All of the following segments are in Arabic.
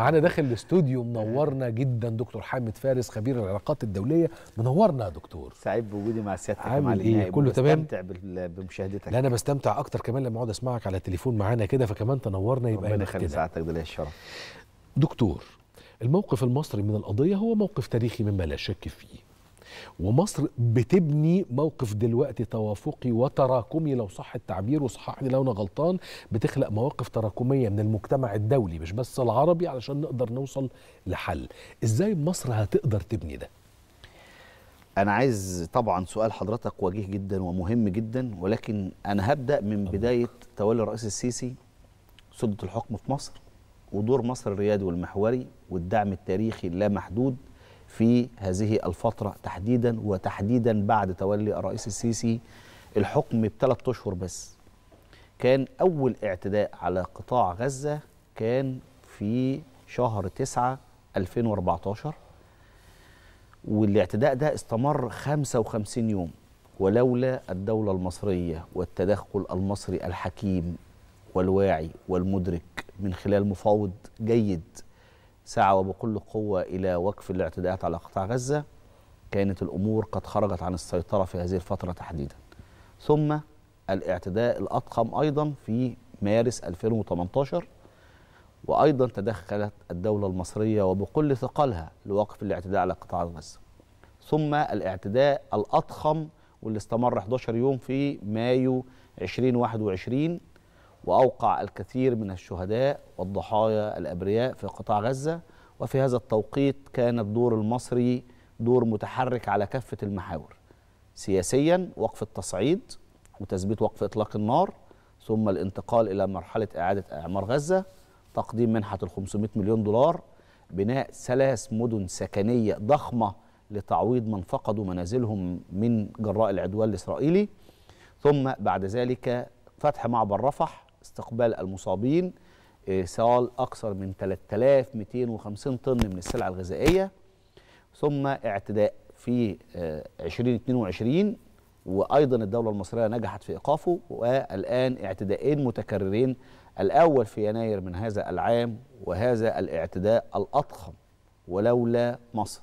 معانا داخل الاستوديو منورنا جدا دكتور حامد فارس خبير العلاقات الدوليه منورنا يا دكتور سعيد بوجودي مع سيادتك عامل ايه كله تمام بستمتع بمشاهدتك لا انا بستمتع اكتر كمان لما اقعد اسمعك على التليفون معانا كده فكمان تنورنا يبقى ربنا يخلي سعادتك ده الشرف دكتور الموقف المصري من القضيه هو موقف تاريخي مما لا شك فيه ومصر بتبني موقف دلوقتي توافقي وتراكمي لو صح التعبير وصححني لو انا غلطان بتخلق مواقف تراكميه من المجتمع الدولي مش بس العربي علشان نقدر نوصل لحل ازاي مصر هتقدر تبني ده انا عايز طبعا سؤال حضرتك وجيه جدا ومهم جدا ولكن انا هبدا من بدايه تولي الرئيس السيسي سده الحكم في مصر ودور مصر الريادي والمحوري والدعم التاريخي اللامحدود محدود في هذه الفترة تحديدا وتحديدا بعد تولي الرئيس السيسي الحكم بثلاث أشهر بس كان أول اعتداء على قطاع غزة كان في شهر 9 2014 والاعتداء ده استمر 55 يوم ولولا الدولة المصرية والتدخل المصري الحكيم والواعي والمدرك من خلال مفاوض جيد سعى وبكل قوة إلى وقف الاعتداءات على قطاع غزة كانت الأمور قد خرجت عن السيطرة في هذه الفترة تحديدا ثم الاعتداء الأضخم أيضا في مارس 2018 وأيضا تدخلت الدولة المصرية وبكل ثقلها لوقف الاعتداء على قطاع غزة ثم الاعتداء الأضخم واللي استمر 11 يوم في مايو 2021 وأوقع الكثير من الشهداء والضحايا الأبرياء في قطاع غزة وفي هذا التوقيت كان الدور المصري دور متحرك على كافة المحاور سياسيا وقف التصعيد وتثبيت وقف إطلاق النار ثم الانتقال إلى مرحلة إعادة إعمار غزة تقديم منحة ال 500 مليون دولار بناء ثلاث مدن سكنية ضخمة لتعويض من فقدوا منازلهم من جراء العدوان الإسرائيلي ثم بعد ذلك فتح معبر رفح استقبال المصابين إيصال آه، أكثر من 3250 طن من السلع الغذائية ثم اعتداء في 2022 آه، وأيضا الدولة المصرية نجحت في إيقافه والآن اعتداءين متكررين الأول في يناير من هذا العام وهذا الاعتداء الأضخم ولولا مصر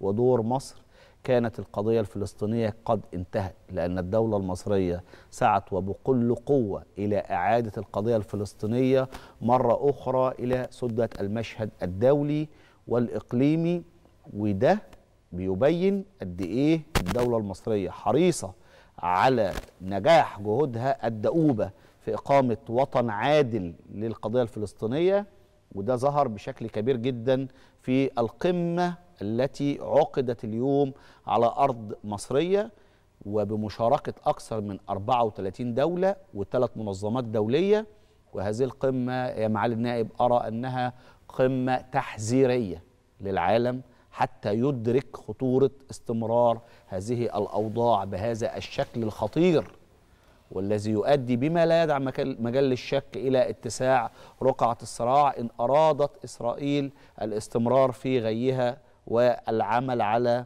ودور مصر كانت القضية الفلسطينية قد انتهت لأن الدولة المصرية سعت وبكل قوة إلى إعادة القضية الفلسطينية مرة أخرى إلى سدة المشهد الدولي والإقليمي وده بيبين قد إيه الدولة المصرية حريصة على نجاح جهودها الدؤوبة في إقامة وطن عادل للقضية الفلسطينية وده ظهر بشكل كبير جدا في القمة التي عقدت اليوم على أرض مصرية وبمشاركة أكثر من 34 دولة وثلاث منظمات دولية وهذه القمة يا معالي النائب أرى أنها قمة تحذيرية للعالم حتى يدرك خطورة استمرار هذه الأوضاع بهذا الشكل الخطير والذي يؤدي بما لا يدع مجال للشك إلى اتساع رقعة الصراع إن أرادت إسرائيل الاستمرار في غيها والعمل على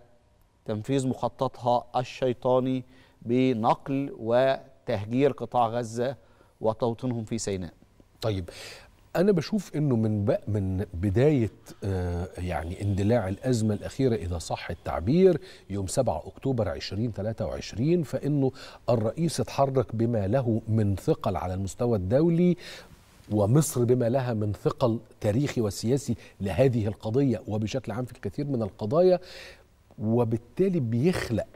تنفيذ مخططها الشيطاني بنقل وتهجير قطاع غزه وتوطينهم في سيناء. طيب انا بشوف انه من بق من بدايه آه يعني اندلاع الازمه الاخيره اذا صح التعبير يوم 7 اكتوبر 2023 فانه الرئيس اتحرك بما له من ثقل على المستوى الدولي ومصر بما لها من ثقل تاريخي وسياسي لهذه القضية وبشكل عام في الكثير من القضايا وبالتالي بيخلق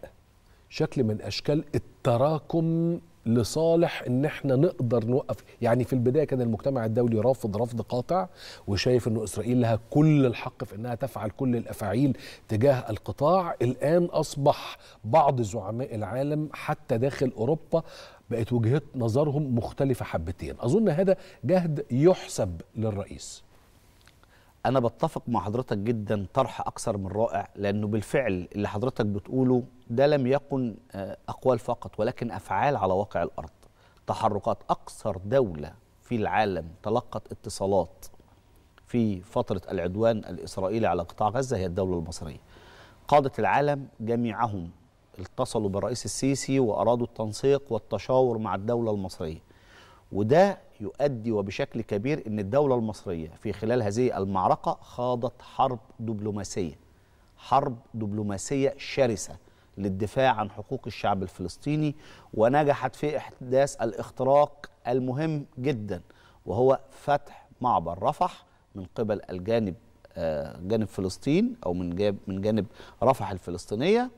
شكل من أشكال التراكم لصالح ان احنا نقدر نوقف يعني في البدايه كان المجتمع الدولي رافض رفض قاطع وشايف ان اسرائيل لها كل الحق في انها تفعل كل الافاعيل تجاه القطاع الان اصبح بعض زعماء العالم حتى داخل اوروبا بقت وجهات نظرهم مختلفه حبتين اظن هذا جهد يحسب للرئيس انا بتفق مع حضرتك جدا طرح اكثر من رائع لانه بالفعل اللي حضرتك بتقوله ده لم يكن آه، اقوال فقط ولكن افعال على واقع الارض تحركات اكثر دوله في العالم تلقت اتصالات في فتره العدوان الاسرائيلي على قطاع غزه هي الدوله المصريه قاده العالم جميعهم اتصلوا بالرئيس السيسي وأرادوا التنسيق والتشاور مع الدولة المصرية وده يؤدي وبشكل كبير أن الدولة المصرية في خلال هذه المعركة خاضت حرب دبلوماسية حرب دبلوماسية شرسة للدفاع عن حقوق الشعب الفلسطيني ونجحت في إحداث الاختراق المهم جدا وهو فتح معبر رفح من قبل الجانب آه، جانب فلسطين أو من جانب رفح الفلسطينية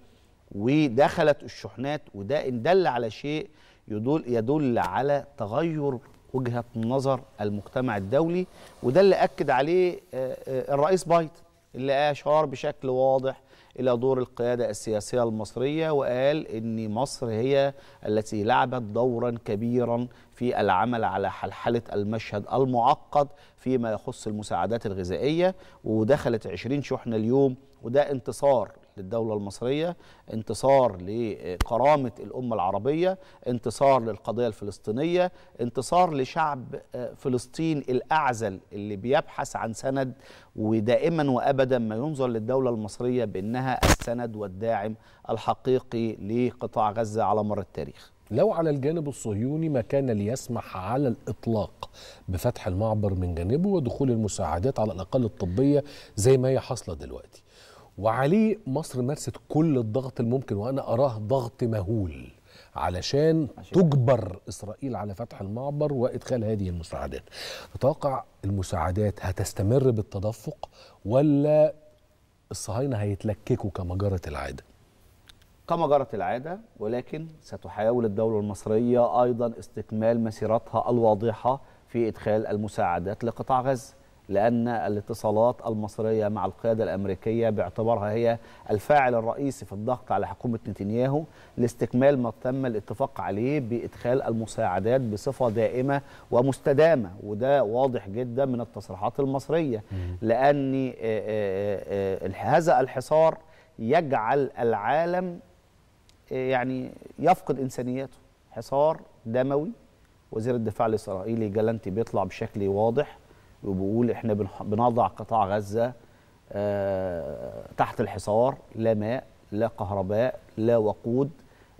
ودخلت الشحنات وده ان دل على شيء يدل يدل على تغير وجهه نظر المجتمع الدولي وده اللي اكد عليه آه، آه، الرئيس بايدن اللي اشار بشكل واضح الى دور القياده السياسيه المصريه وقال ان مصر هي التي لعبت دورا كبيرا في العمل على حلحله المشهد المعقد فيما يخص المساعدات الغذائيه ودخلت 20 شحنه اليوم وده انتصار للدولة المصرية انتصار لكرامة الأمة العربية انتصار للقضية الفلسطينية انتصار لشعب آه، فلسطين الأعزل اللي بيبحث عن سند ودائما وأبدا ما ينظر للدولة المصرية بأنها السند والداعم الحقيقي لقطاع غزة على مر التاريخ لو على الجانب الصهيوني ما كان ليسمح على الإطلاق بفتح المعبر من جانبه ودخول المساعدات على الأقل الطبية زي ما هي حاصلة دلوقتي وعليه مصر مارست كل الضغط الممكن وانا اراه ضغط مهول علشان تجبر اسرائيل على فتح المعبر وادخال هذه المساعدات تتوقع المساعدات هتستمر بالتدفق ولا الصهاينه هيتلككوا كما جرت العاده كما جرت العاده ولكن ستحاول الدوله المصريه ايضا استكمال مسيرتها الواضحه في ادخال المساعدات لقطاع غزه لأن الاتصالات المصرية مع القيادة الأمريكية باعتبارها هي الفاعل الرئيسي في الضغط على حكومة نتنياهو لاستكمال ما تم الاتفاق عليه بإدخال المساعدات بصفة دائمة ومستدامة وده واضح جدا من التصريحات المصرية لأن هذا الحصار يجعل العالم يعني يفقد إنسانيته حصار دموي وزير الدفاع الإسرائيلي جالنتي بيطلع بشكل واضح وبقول احنا بنضع قطاع غزه آه، تحت الحصار لا ماء لا كهرباء لا وقود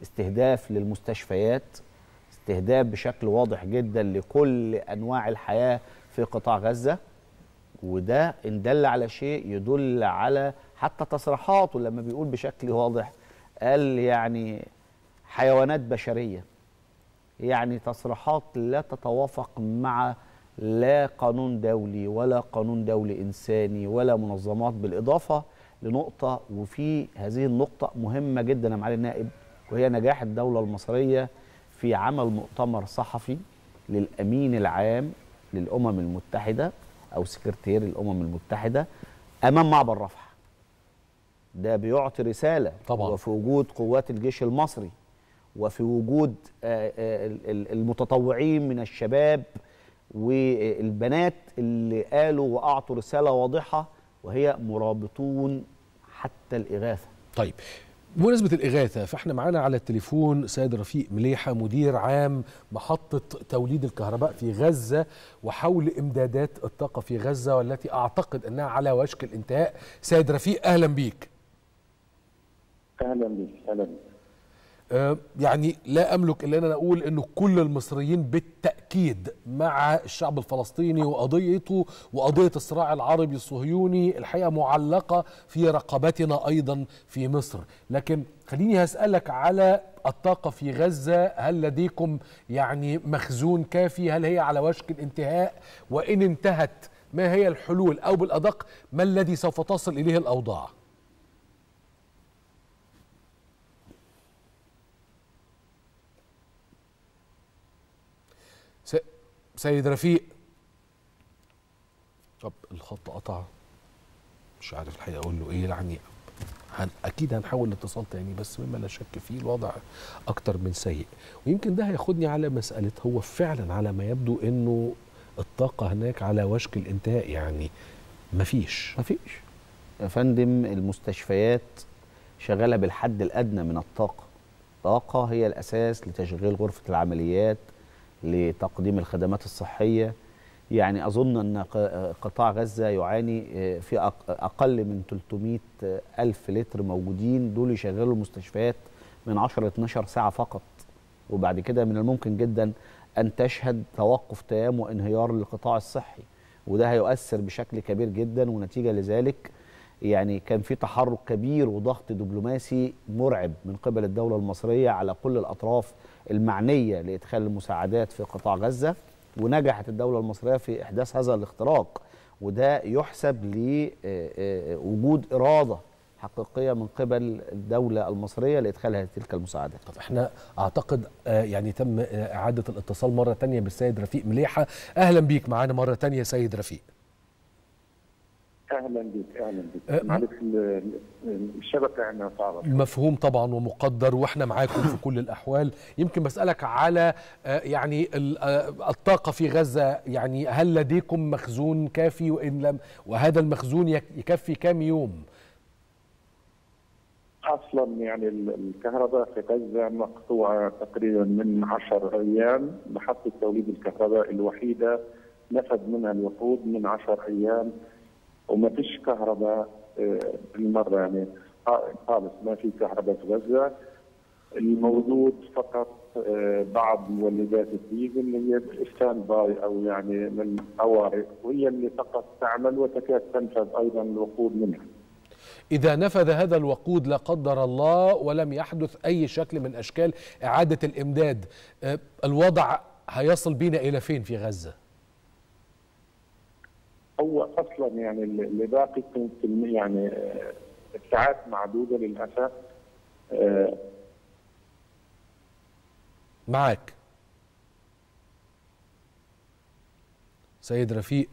استهداف للمستشفيات استهداف بشكل واضح جدا لكل انواع الحياه في قطاع غزه وده ان دل على شيء يدل على حتى تصريحاته لما بيقول بشكل واضح قال يعني حيوانات بشريه يعني تصريحات لا تتوافق مع لا قانون دولي ولا قانون دولي إنساني ولا منظمات بالإضافة لنقطة وفي هذه النقطة مهمة جدا يا معالي النائب وهي نجاح الدولة المصرية في عمل مؤتمر صحفي للأمين العام للأمم المتحدة أو سكرتير الأمم المتحدة أمام معبر رفح ده بيعطي رسالة طبعا. وفي وجود قوات الجيش المصري وفي وجود آه، آه، المتطوعين من الشباب والبنات اللي قالوا واعطوا رساله واضحه وهي مرابطون حتى الاغاثه. طيب بمناسبة الإغاثة فإحنا معانا على التليفون سيد رفيق مليحة مدير عام محطة توليد الكهرباء في غزة وحول إمدادات الطاقة في غزة والتي أعتقد أنها على وشك الانتهاء سيد رفيق أهلا بيك أهلا بيك أهلا بيك آه، يعني لا املك الا ان اقول انه كل المصريين بالتاكيد مع الشعب الفلسطيني وقضيته وقضيه الصراع العربي الصهيوني الحقيقه معلقه في رقبتنا ايضا في مصر لكن خليني هسالك على الطاقه في غزه هل لديكم يعني مخزون كافي هل هي على وشك الانتهاء وان انتهت ما هي الحلول او بالادق ما الذي سوف تصل اليه الاوضاع سيد رفيق طب الخط قطع مش عارف الحقيقه اقول له ايه يعني هن اكيد هنحاول الاتصال تاني يعني، بس مما لا شك فيه الوضع اكتر من سيء ويمكن ده هياخدني على مساله هو فعلا على ما يبدو انه الطاقه هناك على وشك الانتهاء يعني مفيش مفيش يا فندم المستشفيات شغاله بالحد الادنى من الطاقه الطاقه هي الاساس لتشغيل غرفه العمليات لتقديم الخدمات الصحية يعني أظن أن قطاع غزة يعاني آه، في أقل من 300 ألف لتر موجودين دول يشغلوا المستشفيات من 10 ل 12 ساعة فقط وبعد كده من الممكن جدا أن تشهد توقف تام وانهيار للقطاع الصحي وده هيؤثر بشكل كبير جدا ونتيجة لذلك يعني كان في تحرك كبير وضغط دبلوماسي مرعب من قبل الدولة المصرية على كل الأطراف المعنية لإدخال المساعدات في قطاع غزة ونجحت الدولة المصرية في إحداث هذا الاختراق وده يحسب لوجود آه، آه، إرادة حقيقية من قبل الدولة المصرية لإدخال تلك المساعدات طب احنا أعتقد آه، يعني تم إعادة الاتصال مرة تانية بالسيد رفيق مليحة أهلا بيك معانا مرة تانية سيد رفيق اهلا بك اهلا بك أه، معلش الشبكه هنا صعبه مفهوم طبعا ومقدر واحنا معاكم في كل الاحوال يمكن بسالك على أه، يعني أه، الطاقه في غزه يعني هل لديكم مخزون كافي وان لم وهذا المخزون يكفي كام يوم؟ اصلا يعني الكهرباء في غزه مقطوعه تقريبا من 10 ايام محطه توليد الكهرباء الوحيده نفذ منها الوقود من 10 ايام وما فيش كهرباء آه، بالمره يعني خالص ما في كهرباء في غزه الموجود فقط آه، بعض مولدات الديزل اللي هي ستاند باي او يعني من طوارئ وهي اللي فقط تعمل وتكاد تنفذ ايضا الوقود منها. إذا نفذ هذا الوقود لا قدر الله ولم يحدث أي شكل من أشكال إعادة الإمداد آه، الوضع هيصل بينا إلى فين في غزة؟ هو اصلا يعني اللي باقي يعني آه، الساعات معدوده للاسف آه، معاك سيد رفيق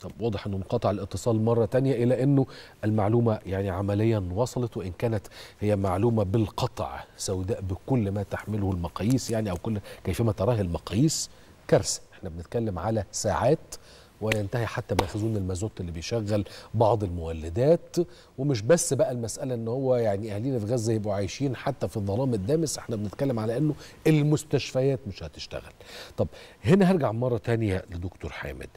طب واضح انه انقطع الاتصال مرة تانية إلى أنه المعلومة يعني عمليا وصلت وإن كانت هي معلومة بالقطع سوداء بكل ما تحمله المقاييس يعني أو كل كيفما تراه المقاييس كارثة احنا بنتكلم على ساعات وينتهي حتى مخزون المازوت اللي بيشغل بعض المولدات ومش بس بقى المساله ان هو يعني اهالينا في غزه يبقوا عايشين حتى في الظلام الدامس احنا بنتكلم على انه المستشفيات مش هتشتغل طب هنا هرجع مره تانية لدكتور حامد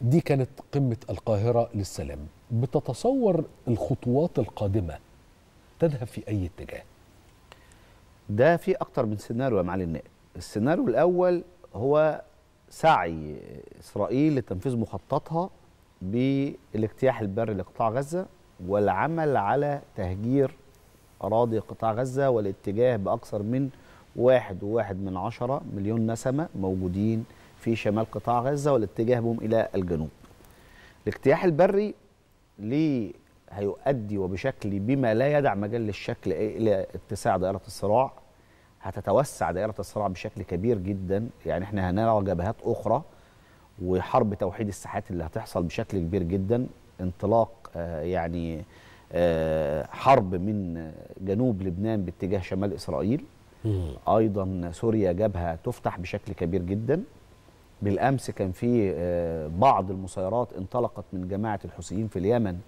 دي كانت قمه القاهره للسلام بتتصور الخطوات القادمه تذهب في اي اتجاه ده في اكتر من سيناريو يا معالي النائب السيناريو الاول هو سعي اسرائيل لتنفيذ مخططها بالاجتياح البري لقطاع غزه والعمل على تهجير اراضي قطاع غزه والاتجاه باكثر من واحد وواحد من عشرة مليون نسمة موجودين في شمال قطاع غزة والاتجاه بهم إلى الجنوب الاجتياح البري ليه هيؤدي وبشكل بما لا يدع مجال للشكل إلى اتساع دائرة الصراع هتتوسع دائره الصراع بشكل كبير جدا يعني احنا هنرى جبهات اخرى وحرب توحيد الساحات اللي هتحصل بشكل كبير جدا انطلاق آه، يعني آه، حرب من جنوب لبنان باتجاه شمال اسرائيل ايضا سوريا جبهه تفتح بشكل كبير جدا بالامس كان في آه، بعض المسيرات انطلقت من جماعه الحوثيين في اليمن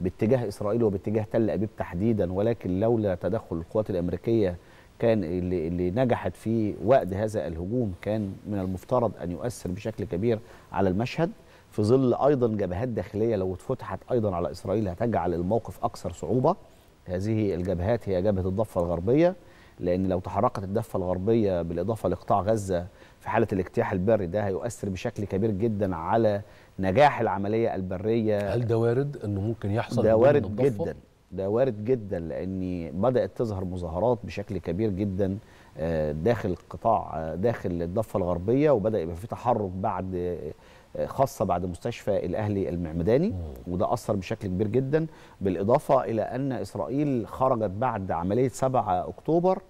باتجاه اسرائيل وباتجاه تل ابيب تحديدا ولكن لولا تدخل القوات الامريكيه كان اللي, اللي نجحت في وقت هذا الهجوم كان من المفترض أن يؤثر بشكل كبير على المشهد في ظل أيضا جبهات داخلية لو اتفتحت أيضا على إسرائيل هتجعل الموقف أكثر صعوبة هذه الجبهات هي جبهة الضفة الغربية لأن لو تحركت الضفة الغربية بالإضافة لقطاع غزة في حالة الاجتياح البري ده هيؤثر بشكل كبير جدا على نجاح العملية البرية هل ده وارد أنه ممكن يحصل ده وارد جدا ده وارد جدا لان بدات تظهر مظاهرات بشكل كبير جدا آه، داخل القطاع آه، داخل الضفه الغربيه وبدا يبقى في تحرك بعد آه، خاصه بعد مستشفى الاهلي المعمداني وده اثر بشكل كبير جدا بالاضافه الى ان اسرائيل خرجت بعد عمليه 7 اكتوبر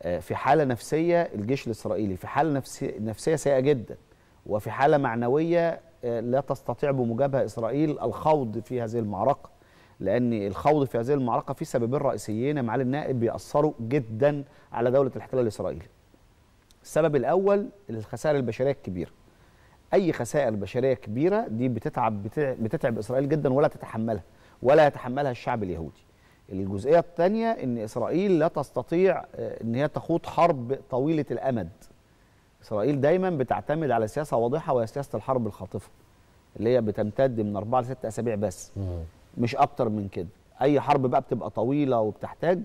في حاله نفسيه الجيش الاسرائيلي في حاله نفسيه سيئه جدا وفي حاله معنويه لا تستطيع بمجابهه اسرائيل الخوض في هذه المعركه لان الخوض في هذه المعركه في سببين رئيسيين يا معالي النائب بيأثروا جدا على دوله الاحتلال الاسرائيلي. السبب الاول الخسائر البشريه الكبيره. اي خسائر بشريه كبيره دي بتتعب بتتعب اسرائيل جدا ولا تتحملها ولا يتحملها الشعب اليهودي. الجزئيه الثانيه ان اسرائيل لا تستطيع آه، ان هي تخوض حرب طويله الامد. اسرائيل دايما بتعتمد على سياسه واضحه وهي سياسه الحرب الخاطفه اللي هي بتمتد من اربعه لست اسابيع بس. مش اكتر من كده اي حرب بقى بتبقى طويله وبتحتاج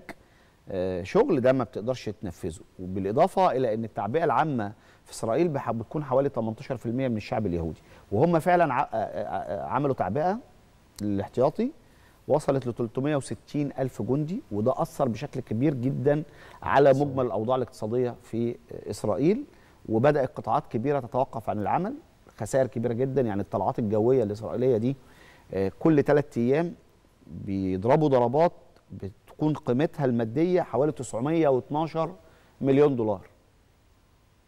آه، شغل ده ما بتقدرش تنفذه وبالاضافه الى ان التعبئه العامه في اسرائيل بتكون حوالي 18% من الشعب اليهودي وهم فعلا آه، آه، عملوا تعبئه الاحتياطي وصلت ل 360 ألف جندي وده أثر بشكل كبير جدا على مجمل الأوضاع الاقتصادية في إسرائيل وبدأت قطاعات كبيرة تتوقف عن العمل خسائر كبيرة جدا يعني الطلعات الجوية الإسرائيلية دي آه، كل ثلاث ايام بيضربوا ضربات بتكون قيمتها الماديه حوالي 912 مليون دولار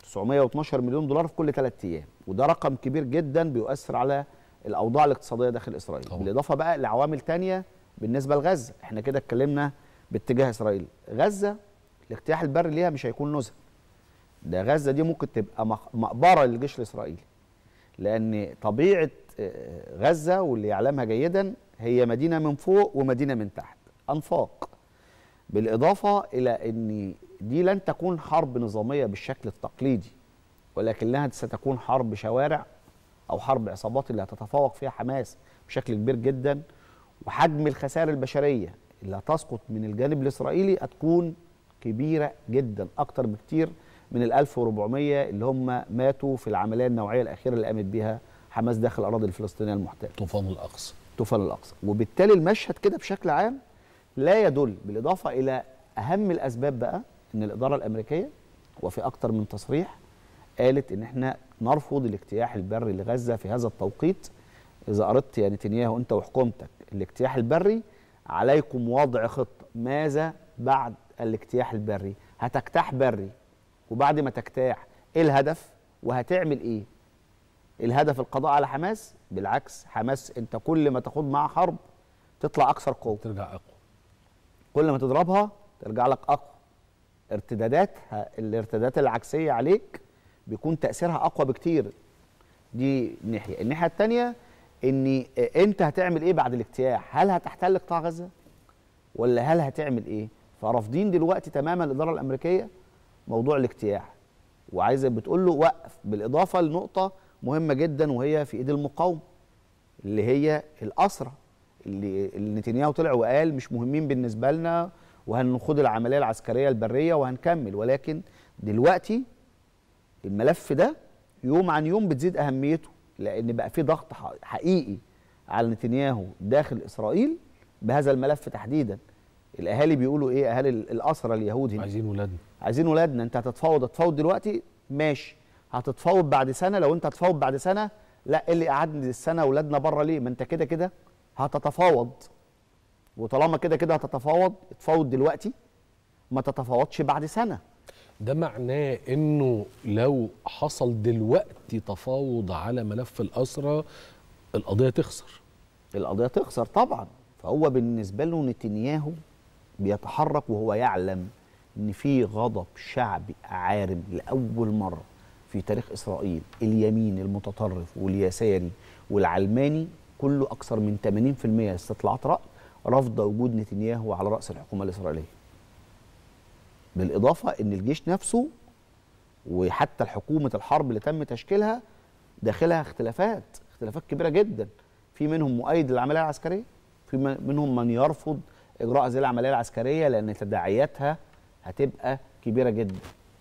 912 مليون دولار في كل ثلاث ايام وده رقم كبير جدا بيؤثر على الاوضاع الاقتصاديه داخل اسرائيل طبعا. بالاضافه بقى لعوامل ثانيه بالنسبه لغزه احنا كده اتكلمنا باتجاه اسرائيل غزه الاجتياح البري ليها مش هيكون نزهه ده غزه دي ممكن تبقى مقبره للجيش الاسرائيلي لان طبيعه غزة واللي يعلمها جيدا هي مدينة من فوق ومدينة من تحت أنفاق بالإضافة إلى أن دي لن تكون حرب نظامية بالشكل التقليدي ولكنها ستكون حرب شوارع أو حرب عصابات اللي هتتفوق فيها حماس بشكل كبير جدا وحجم الخسائر البشرية اللي هتسقط من الجانب الإسرائيلي هتكون كبيرة جدا أكتر بكتير من ال 1400 اللي هم ماتوا في العملية النوعية الأخيرة اللي قامت بها حماس داخل الاراضي الفلسطينيه المحتله طوفان الاقصى طوفان الاقصى وبالتالي المشهد كده بشكل عام لا يدل بالاضافه الى اهم الاسباب بقى ان الاداره الامريكيه وفي اكثر من تصريح قالت ان احنا نرفض الاجتياح البري لغزه في هذا التوقيت اذا اردت يا نتنياهو انت وحكومتك الاجتياح البري عليكم وضع خطه ماذا بعد الاجتياح البري هتجتاح بري وبعد ما تجتاح ايه الهدف وهتعمل ايه الهدف القضاء على حماس بالعكس حماس انت كل ما تخوض معها حرب تطلع اكثر قوه ترجع اقوى كل ما تضربها ترجع لك اقوى ارتداداتها الارتدادات العكسيه عليك بيكون تاثيرها اقوى بكتير دي ناحيه الناحيه الثانيه ان انت هتعمل ايه بعد الاجتياح هل هتحتل قطاع غزه ولا هل هتعمل ايه فرافضين دلوقتي تماما الاداره الامريكيه موضوع الاجتياح وعايزه بتقول له وقف بالاضافه لنقطه مهمه جدا وهي في ايد المقاومه اللي هي الاسرى اللي, اللي نتنياهو طلع وقال مش مهمين بالنسبه لنا وهنخوض العمليه العسكريه البريه وهنكمل ولكن دلوقتي الملف ده يوم عن يوم بتزيد اهميته لان بقى في ضغط حقيقي على نتنياهو داخل اسرائيل بهذا الملف تحديدا الاهالي بيقولوا ايه اهالي الاسرى اليهود هنا عايزين ولادنا عايزين ولادنا انت هتتفاوض هتتفاوض دلوقتي ماشي هتتفاوض بعد سنه لو انت هتفاوض بعد سنه لا ايه اللي قعدني السنه اولادنا بره ليه ما انت كده كده هتتفاوض وطالما كده كده هتتفاوض اتفاوض دلوقتي ما تتفاوضش بعد سنه ده معناه انه لو حصل دلوقتي تفاوض على ملف الاسرى القضيه تخسر القضيه تخسر طبعا فهو بالنسبه له نتنياهو بيتحرك وهو يعلم ان في غضب شعبي عارم لاول مره في تاريخ إسرائيل اليمين المتطرف واليساري والعلماني كله أكثر من 80% استطلاعات رأي رفض وجود نتنياهو على رأس الحكومة الإسرائيلية بالإضافة أن الجيش نفسه وحتى الحكومة الحرب اللي تم تشكيلها داخلها اختلافات اختلافات كبيرة جدا في منهم مؤيد للعملية العسكرية في منهم من يرفض إجراء هذه العملية العسكرية لأن تداعياتها هتبقى كبيرة جدا